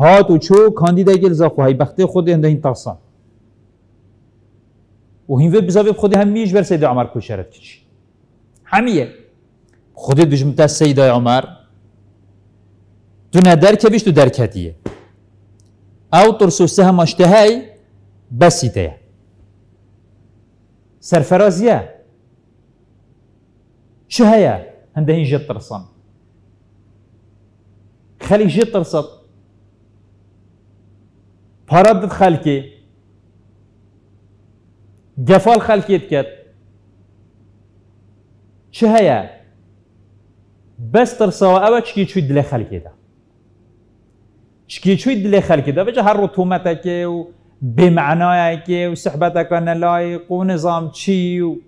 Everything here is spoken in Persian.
Rato candida eles های بختی خود این intação. و هین وب بزاف خود همیش بر سیده عمر کو شرط کش همیه خود دجم سیده سید عمر تو که بیش تو درکتیه او ترسو سهم اشتهای بسیته سرفرازیه شهية هنده هين جد ترسان خلي جد خلکی گفال خلکیت xalq چه هیا بستر سوا او چکی چوی دل خلکی دا چکی چوی دل خلکی دا چه هر رتومت که و بمعنای که و صحبت که نلایق و نظام چی و